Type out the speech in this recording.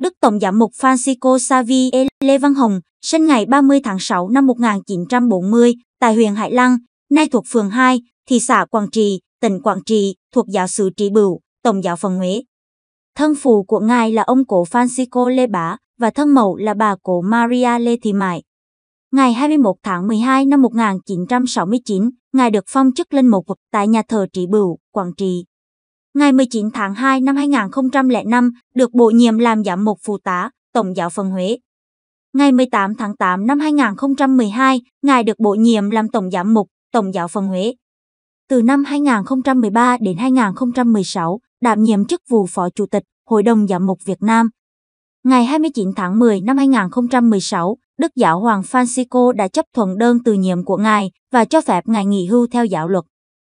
Đức Tổng giám mục Francisco Xavier e. Lê Văn Hồng, sinh ngày 30 tháng 6 năm 1940 tại huyện Hải Lăng, nay thuộc phường 2, thị xã Quảng Trị, tỉnh Quảng Trị, thuộc giáo sứ Trị Bửu, Tổng giáo phận Huế. Thân phụ của ngài là ông cố Francisco Lê Bá và thân mẫu là bà cố Maria Lê Thị Mại. Ngày 21 tháng 12 năm 1969, ngài được phong chức linh mục tại nhà thờ Trị Bửu, Quảng Trị ngày 19 tháng 2 năm 2005 được bổ nhiệm làm giám mục phụ tá, Tổng giáo phận Huế. Ngày 18 tháng 8 năm 2012, ngài được bổ nhiệm làm Tổng giám mục, Tổng giáo phận Huế. Từ năm 2013 đến 2016, đảm nhiệm chức vụ Phó Chủ tịch Hội đồng Giám mục Việt Nam. Ngày 29 tháng 10 năm 2016, Đức Giáo Hoàng Francisco đã chấp thuận đơn từ nhiệm của ngài và cho phép ngài nghỉ hưu theo giáo luật.